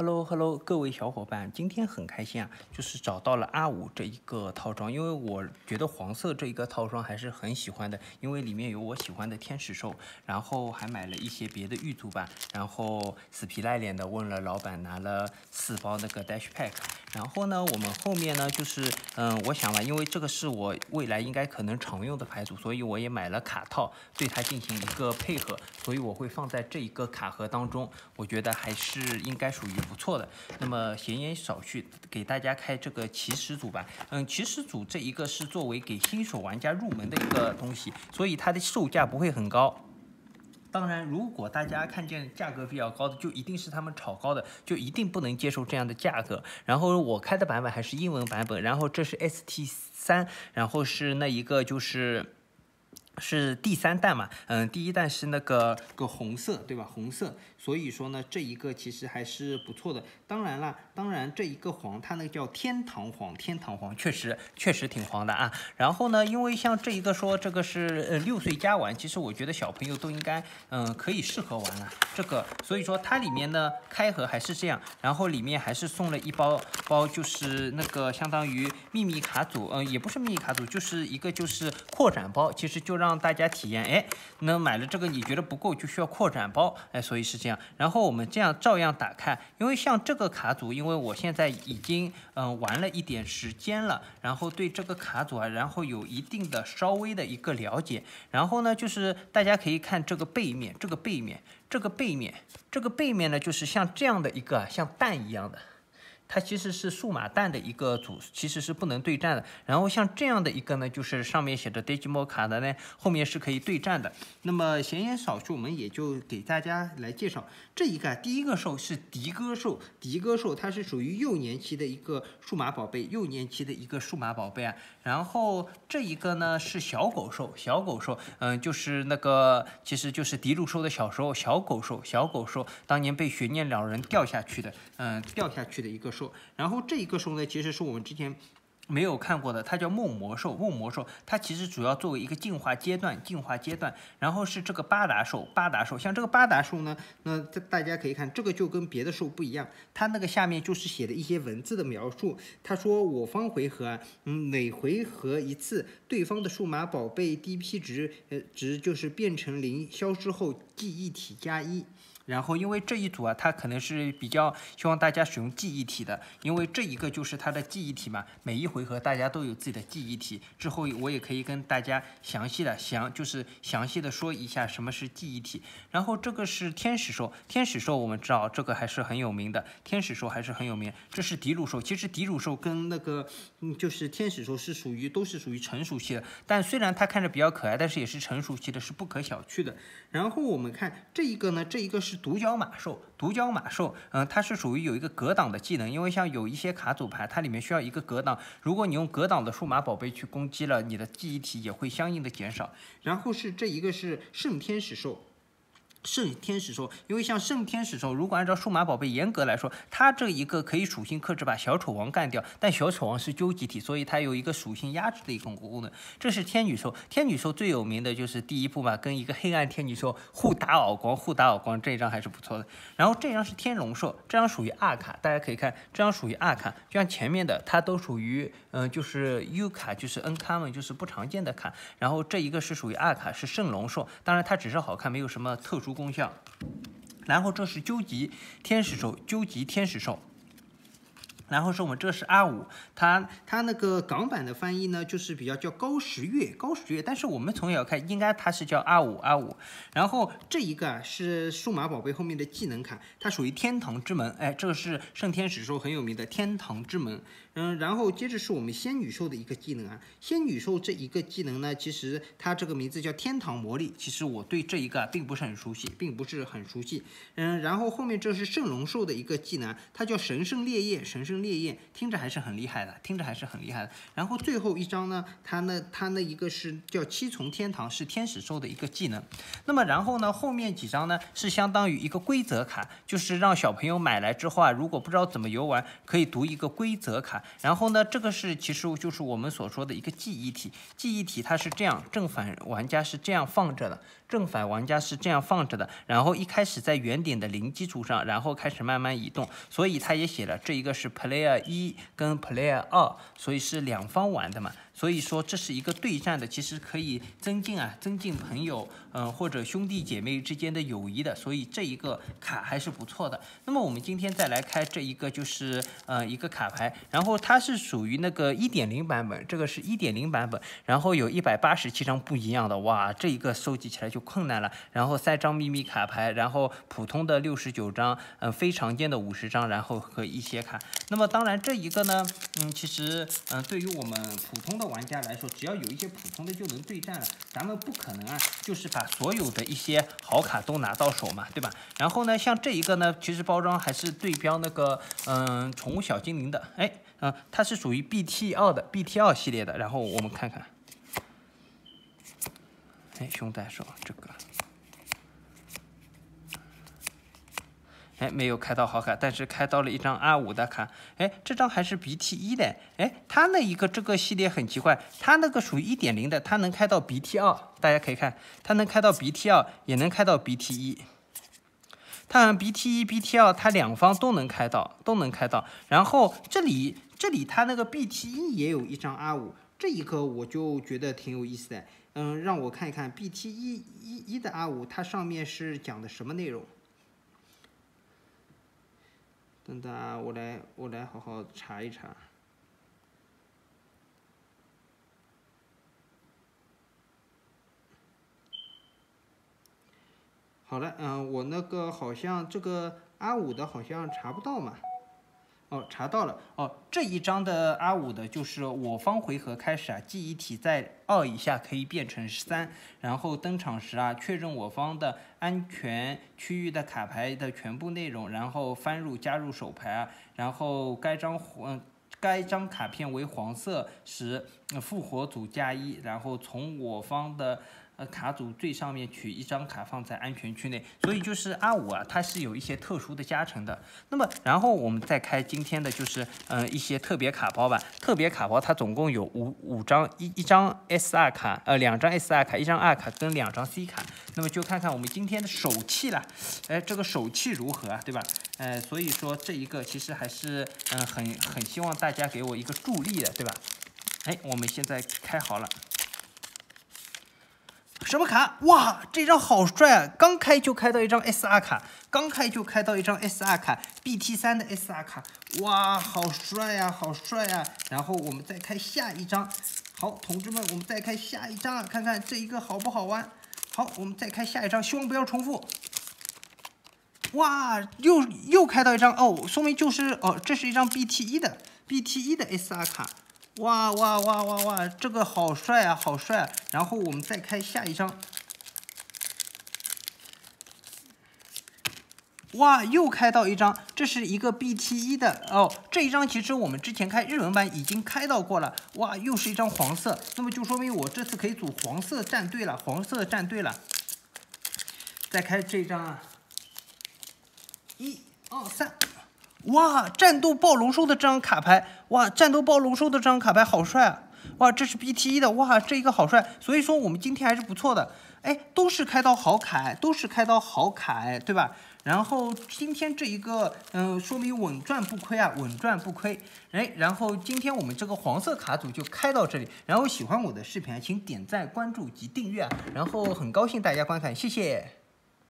Hello Hello，各位小伙伴，今天很开心啊，就是找到了阿五这一个套装，因为我觉得黄色这一个套装还是很喜欢的，因为里面有我喜欢的天使兽，然后还买了一些别的玉组吧，然后死皮赖脸的问了老板拿了四包那个 Dash Pack，然后呢，我们后面呢就是，嗯，我想吧，因为这个是我未来应该可能常用的牌组，所以我也买了卡套，对它进行一个配合，所以我会放在这一个卡盒当中，我觉得还是应该属于。不错的，那么闲言少叙，给大家开这个骑士组吧。嗯，骑士组这一个是作为给新手玩家入门的一个东西，所以它的售价不会很高。当然，如果大家看见价格比较高的，就一定是他们炒高的，就一定不能接受这样的价格。然后我开的版本还是英文版本，然后这是 ST 三，然后是那一个就是。是第三弹嘛，嗯，第一弹是那个个红色，对吧？红色，所以说呢，这一个其实还是不错的。当然啦，当然这一个黄，它那个叫天堂黄，天堂黄确实确实挺黄的啊。然后呢，因为像这一个说这个是呃六岁加玩，其实我觉得小朋友都应该嗯可以适合玩了这个。所以说它里面呢开盒还是这样，然后里面还是送了一包包，就是那个相当于秘密卡组，嗯，也不是秘密卡组，就是一个就是扩展包，其实就让。让大家体验，哎，那买了这个你觉得不够就需要扩展包，哎，所以是这样。然后我们这样照样打开，因为像这个卡组，因为我现在已经嗯玩了一点时间了，然后对这个卡组啊，然后有一定的稍微的一个了解。然后呢，就是大家可以看这个背面，这个背面，这个背面，这个背面呢，就是像这样的一个像蛋一样的。它其实是数码蛋的一个组，其实是不能对战的。然后像这样的一个呢，就是上面写着 Digimon 卡的呢，后面是可以对战的。那么闲言少叙，我们也就给大家来介绍这一个第一个兽是迪哥兽，迪哥兽它是属于幼年期的一个数码宝贝，幼年期的一个数码宝贝啊。然后这一个呢是小狗兽，小狗兽，嗯，就是那个其实就是迪路兽的小时候，小狗兽，小狗兽当年被雪念老人掉下去的，嗯，掉下去的一个。然后这一个兽呢，其实是我们之前没有看过的，它叫梦魔兽。梦魔兽它其实主要作为一个进化阶段，进化阶段。然后是这个八达兽，八达兽。像这个八达兽呢，那大家可以看，这个就跟别的兽不一样，它那个下面就是写的一些文字的描述。他说我方回合啊，嗯，每回合一次，对方的数码宝贝 DP 值呃值就是变成零，消失后记忆体加一。然后，因为这一组啊，它可能是比较希望大家使用记忆体的，因为这一个就是它的记忆体嘛。每一回合大家都有自己的记忆体，之后我也可以跟大家详细的详，就是详细的说一下什么是记忆体。然后这个是天使兽，天使兽我们知道这个还是很有名的，天使兽还是很有名。这是迪鲁兽，其实迪鲁兽跟那个嗯，就是天使兽是属于都是属于成熟期的，但虽然它看着比较可爱，但是也是成熟期的，是不可小觑的。然后我们看这一个呢，这一个是。独角马兽，独角马兽，嗯，它是属于有一个隔挡的技能，因为像有一些卡组牌，它里面需要一个隔挡，如果你用隔挡的数码宝贝去攻击了，你的记忆体也会相应的减少。然后是这一个是圣天使兽。圣天使兽，因为像圣天使兽，如果按照数码宝贝严格来说，它这一个可以属性克制把小丑王干掉，但小丑王是究极体，所以它有一个属性压制的一种功能。这是天女兽，天女兽最有名的就是第一部嘛，跟一个黑暗天女兽互打耳光，互打耳光，这一张还是不错的。然后这张是天龙兽，这张属于 R 卡，大家可以看，这张属于 R 卡，就像前面的，它都属于嗯就是 U 卡，就是 N 卡 n 就是不常见的卡。然后这一个是属于 R 卡，是圣龙兽，当然它只是好看，没有什么特殊。主功效，然后这是究极天使兽，究极天使兽，然后是我们这是阿五，他他那个港版的翻译呢，就是比较叫高时月，高时月，但是我们从小看，应该他是叫阿五阿五。然后这一个啊是数码宝贝后面的技能卡，它属于天堂之门，哎，这个是圣天使兽很有名的天堂之门。嗯，然后接着是我们仙女兽的一个技能啊，仙女兽这一个技能呢，其实它这个名字叫天堂魔力，其实我对这一个并不是很熟悉，并不是很熟悉。嗯，然后后面这是圣龙兽的一个技能，它叫神圣烈焰，神圣烈焰听着还是很厉害的，听着还是很厉害的。然后最后一张呢，它那它那一个是叫七重天堂，是天使兽的一个技能。那么然后呢，后面几张呢是相当于一个规则卡，就是让小朋友买来之后啊，如果不知道怎么游玩，可以读一个规则卡。然后呢，这个是其实就是我们所说的一个记忆体。记忆体它是这样，正反玩家是这样放着的，正反玩家是这样放着的。然后一开始在原点的零基础上，然后开始慢慢移动。所以它也写了这一个是 player 一跟 player 二，所以是两方玩的嘛。所以说这是一个对战的，其实可以增进啊增进朋友，嗯或者兄弟姐妹之间的友谊的，所以这一个卡还是不错的。那么我们今天再来开这一个就是呃一个卡牌，然后它是属于那个一点零版本，这个是一点零版本，然后有一百八十七张不一样的，哇，这一个收集起来就困难了。然后三张秘密卡牌，然后普通的六十九张，嗯非常见的五十张，然后和一些卡。那么当然这一个呢，嗯其实嗯对于我们普通的。玩家来说，只要有一些普通的就能对战了。咱们不可能啊，就是把所有的一些好卡都拿到手嘛，对吧？然后呢，像这一个呢，其实包装还是对标那个，嗯，宠物小精灵的。哎，嗯，它是属于 BT 二的，BT 二系列的。然后我们看看，哎，熊大手这个。哎，没有开到好卡，但是开到了一张 R 五的卡。哎，这张还是 B T 一的。哎，它那一个这个系列很奇怪，它那个属于一点零的，它能开到 B T 二。大家可以看，它能开到 B T 二，也能开到 B T 一。它 B T 一、B T 二，它两方都能开到，都能开到。然后这里这里它那个 B T 一也有一张 R 五，这一个我就觉得挺有意思的。嗯，让我看一看 B T 一一一的 R 五，它上面是讲的什么内容？等等，啊，我来，我来好好查一查。好了，嗯，我那个好像这个阿五的，好像查不到嘛。哦，查到了哦，这一张的阿五的，就是我方回合开始啊，记忆体在二以下可以变成三，然后登场时啊，确认我方的安全区域的卡牌的全部内容，然后翻入加入手牌，啊，然后该张黄，该张卡片为黄色时，复活组加一，然后从我方的。呃，卡组最上面取一张卡放在安全区内，所以就是阿五啊，他是有一些特殊的加成的。那么，然后我们再开今天的，就是嗯一些特别卡包吧。特别卡包它总共有五五张，一一张 S R 卡，呃两张 S R 卡，一张 R 卡跟两张 C 卡。那么就看看我们今天的手气了。哎，这个手气如何啊？对吧？哎，所以说这一个其实还是嗯很很希望大家给我一个助力的，对吧？哎，我们现在开好了。什么卡？哇，这张好帅啊！刚开就开到一张 SR 卡，刚开就开到一张 SR 卡，BT 三的 SR 卡，哇，好帅呀，好帅呀！然后我们再开下一张，好，同志们，我们再开下一张，看看这一个好不好玩？好，我们再开下一张，希望不要重复。哇，又又开到一张哦，说明就是哦，这是一张 BT 一的，BT 一的 SR 卡。哇哇哇哇哇！这个好帅啊，好帅！然后我们再开下一张。哇，又开到一张，这是一个 b t 一的哦。这一张其实我们之前开日文版已经开到过了。哇，又是一张黄色，那么就说明我这次可以组黄色战队了，黄色战队了。再开这一张啊，一二三。哇，战斗暴龙兽的这张卡牌，哇，战斗暴龙兽的这张卡牌好帅啊！哇，这是 B T E 的，哇，这一个好帅，所以说我们今天还是不错的，哎，都是开到好卡，都是开到好卡，对吧？然后今天这一个，嗯，说明稳赚不亏啊，稳赚不亏，哎，然后今天我们这个黄色卡组就开到这里，然后喜欢我的视频，请点赞、关注及订阅啊，然后很高兴大家观看，谢谢。